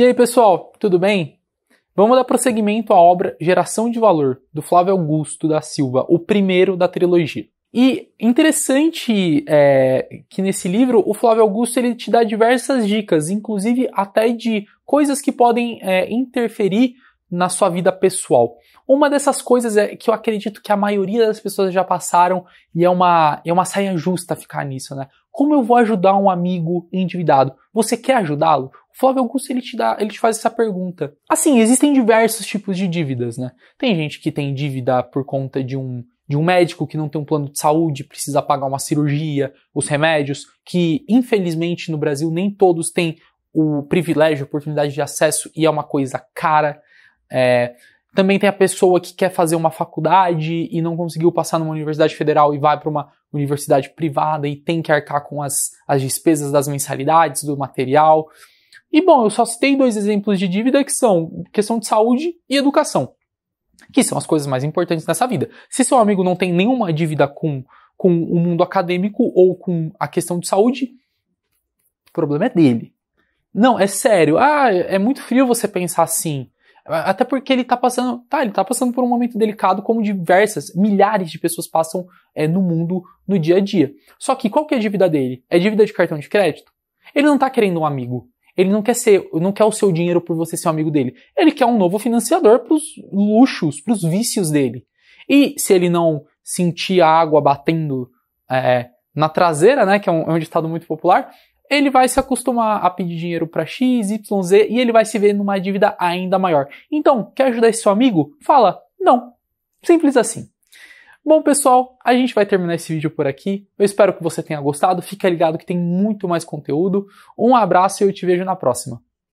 E aí, pessoal, tudo bem? Vamos dar prosseguimento à obra Geração de Valor, do Flávio Augusto da Silva, o primeiro da trilogia. E interessante é, que nesse livro o Flávio Augusto ele te dá diversas dicas, inclusive até de coisas que podem é, interferir na sua vida pessoal. Uma dessas coisas é que eu acredito que a maioria das pessoas já passaram e é uma, é uma saia justa ficar nisso, né? Como eu vou ajudar um amigo endividado? Você quer ajudá-lo? Flávio Augusto ele te dá, ele te faz essa pergunta. Assim, existem diversos tipos de dívidas, né? Tem gente que tem dívida por conta de um de um médico que não tem um plano de saúde, precisa pagar uma cirurgia, os remédios, que infelizmente no Brasil nem todos têm o privilégio, oportunidade de acesso e é uma coisa cara. É, também tem a pessoa que quer fazer uma faculdade e não conseguiu passar numa universidade federal e vai para uma universidade privada e tem que arcar com as, as despesas das mensalidades, do material. E bom, eu só citei dois exemplos de dívida que são questão de saúde e educação, que são as coisas mais importantes nessa vida. Se seu amigo não tem nenhuma dívida com, com o mundo acadêmico ou com a questão de saúde, o problema é dele. Não, é sério. Ah, é muito frio você pensar assim. Até porque ele está passando, tá, ele tá passando por um momento delicado, como diversas, milhares de pessoas passam é, no mundo no dia a dia. Só que qual que é a dívida dele? É dívida de cartão de crédito? Ele não está querendo um amigo. Ele não quer ser, não quer o seu dinheiro por você ser um amigo dele. Ele quer um novo financiador para os luxos, para os vícios dele. E se ele não sentir a água batendo é, na traseira, né, que é um, é um ditado muito popular, ele vai se acostumar a pedir dinheiro para X, Y, Z e ele vai se ver numa dívida ainda maior. Então, quer ajudar esse seu amigo? Fala, não. Simples assim. Bom, pessoal, a gente vai terminar esse vídeo por aqui. Eu espero que você tenha gostado. Fica ligado que tem muito mais conteúdo. Um abraço e eu te vejo na próxima.